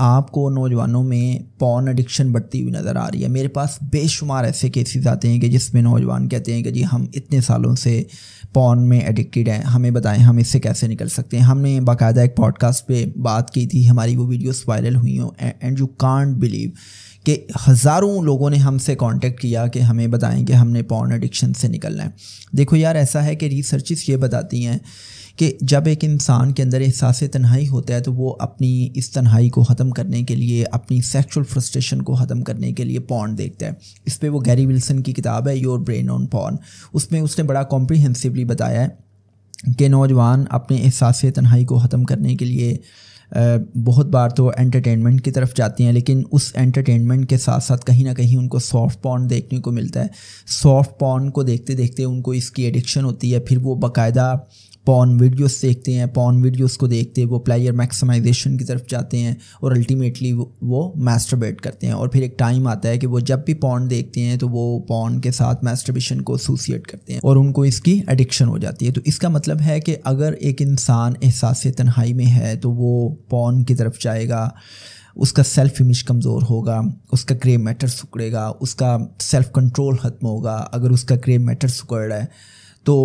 आपको नौजवानों में पॉन एडिक्शन बढ़ती हुई नज़र आ रही है मेरे पास बेशुमार ऐसे केसेस आते हैं कि जिसमें नौजवान कहते हैं कि जी हम इतने सालों से पॉन में एडिक्टेड हैं हमें बताएं हम इससे कैसे निकल सकते हैं हमने बाकायदा एक पॉडकास्ट पे बात की थी हमारी वो वीडियोस वायरल हुई हों एंड यू कांट बिलीव कि हज़ारों लोगों ने हमसे कांटेक्ट किया कि हमें बताएं कि हमने पॉर्न एडिक्शन से निकलना है देखो यार ऐसा है कि रिसर्चिस ये बताती हैं कि जब एक इंसान के अंदर एहसास तन्हाई होता है तो वो अपनी इस तन्हाई को ख़त्म करने के लिए अपनी सेक्सुअल फ्रस्ट्रेशन को ख़त्म करने के लिए पॉन देखता है इस पर वो गैरी विल्सन की किताब है योर ब्रेन ऑन पॉन उसमें उसने बड़ा कॉम्प्रीहेंसिवली बताया है कि नौजवान अपने एहसास तन्हाई को ख़त्म करने के लिए बहुत बार तो एंटरटेनमेंट की तरफ जाती हैं लेकिन उस एंटरटेनमेंट के साथ साथ कहीं ना कहीं उनको सॉफ्ट पॉन देखने को मिलता है सॉफ्ट पॉन को देखते देखते उनको इसकी एडिक्शन होती है फिर वो बाकायदा पॉन वीडियोस देखते हैं पॉन वीडियोस को देखते हैं वो प्लेयर मैक्सिमाइजेशन की तरफ जाते हैं और अल्टीमेटली वो, वो मैस्टरबेट करते हैं और फिर एक टाइम आता है कि वो जब भी पॉन देखते हैं तो वो पॉन के साथ मैस्टरबेशन को एसोसिएट करते हैं और उनको इसकी एडिक्शन हो जाती है तो इसका मतलब है कि अगर एक इंसान एहसास तनहाई में है तो वो पॉन की तरफ जाएगा उसका सेल्फ इमेज कमज़ोर होगा उसका ग्रे मैटर सुकड़ेगा उसका सेल्फ कंट्रोल ख़त्म होगा अगर उसका ग्रे मैटर सुकड़ रहा है तो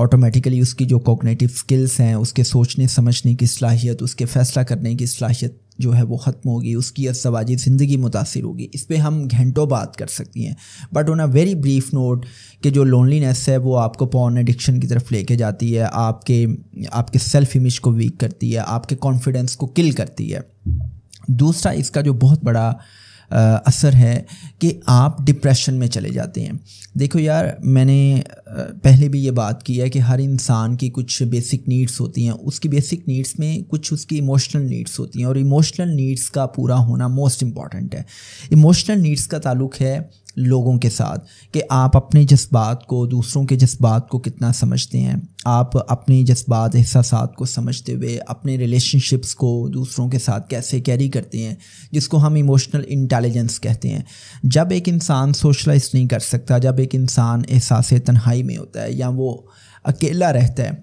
ऑटोमेटिकली उसकी जो कोगनेटिव स्किल्स हैं उसके सोचने समझने की सलाहियत उसके फैसला करने की सलाहियत जो है वो ख़त्म होगी उसकी असवाजी ज़िंदगी मुतासर होगी इस पर हम घंटों बात कर सकती हैं but on a very brief note कि जो लोनलीनेस है वो आपको पॉन एडिक्शन की तरफ लेके जाती है आपके आपके सेल्फ इमेज को वीक करती है आपके कॉन्फिडेंस को किल करती है दूसरा इसका जो बहुत बड़ा असर है कि आप डिप्रेशन में चले जाते हैं देखो यार मैंने पहले भी ये बात की है कि हर इंसान की कुछ बेसिक नीड्स होती हैं उसकी बेसिक नीड्स में कुछ उसकी इमोशनल नीड्स होती हैं और इमोशनल नीड्स का पूरा होना मोस्ट इम्पॉर्टेंट है इमोशनल नीड्स का ताल्लुक है लोगों के साथ कि आप अपने जज्बात को दूसरों के जज्बात को कितना समझते हैं आप अपने जज्बात एहसास को समझते हुए अपने रिलेशनशिप्स को दूसरों के साथ कैसे कैरी करते हैं जिसको हम इमोशनल इंटेलिजेंस कहते हैं जब एक इंसान सोशलाइज नहीं कर सकता जब एक इंसान एहसास तन्हाई में होता है या वो अकेला रहता है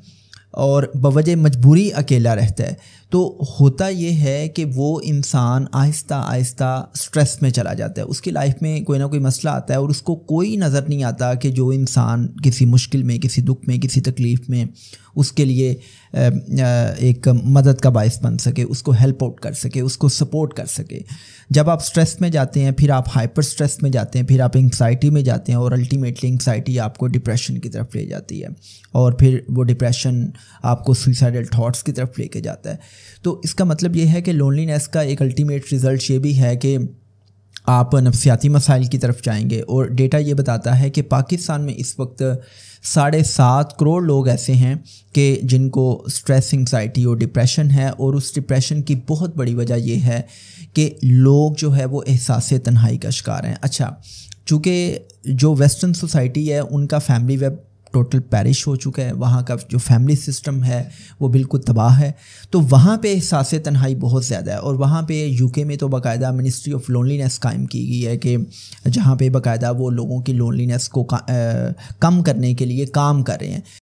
और बवजह मजबूरी अकेला रहता है तो होता ये है कि वो इंसान आहिस्ता आहिस्ता स्ट्रेस में चला जाता है उसकी लाइफ में कोई ना कोई मसला आता है और उसको कोई नज़र नहीं आता कि जो इंसान किसी मुश्किल में किसी दुख में किसी तकलीफ़ में उसके लिए एक मदद का बायस बन सके उसको हेल्प आउट कर सके उसको सपोर्ट कर सके जब आप स्ट्रेस में जाते हैं फिर आप हाइपर स्ट्रेस में जाते हैं फिर आप एंगजाइटी में जाते हैं और अल्टीमेटली एंगजाइटी आपको डिप्रेशन की तरफ ले जाती है और फिर वो डिप्रेशन आपको सुइसाइडल थाट्स की तरफ लेके जाता है तो इसका मतलब ये है कि लोनलीनेस का एक अल्टीमेट रिज़ल्ट ये भी है कि आप नफसियाती मसाइल की तरफ जाएंगे और डेटा ये बताता है कि पाकिस्तान में इस वक्त साढ़े सात करोड़ लोग ऐसे हैं कि जिनको स्ट्रेस एंगजाइटी और डिप्रेशन है और उस डिप्रेशन की बहुत बड़ी वजह यह है कि लोग जो है वो एहसास तन्हाई का शिकार हैं अच्छा चूँकि जो वेस्टर्न सोसाइटी है उनका फैमिली वेब टोटल पैरिश हो चुका है वहाँ का जो फैमिली सिस्टम है वो बिल्कुल तबाह है तो वहाँ पे एहसास तन्हाई बहुत ज़्यादा है और वहाँ पे यूके में तो बाकायदा मिनिस्ट्री ऑफ लोनलीनेस कायम की गई है कि जहाँ पे बाकायदा वो लोगों की लोनलीनेस को का, आ, कम करने के लिए काम कर रहे हैं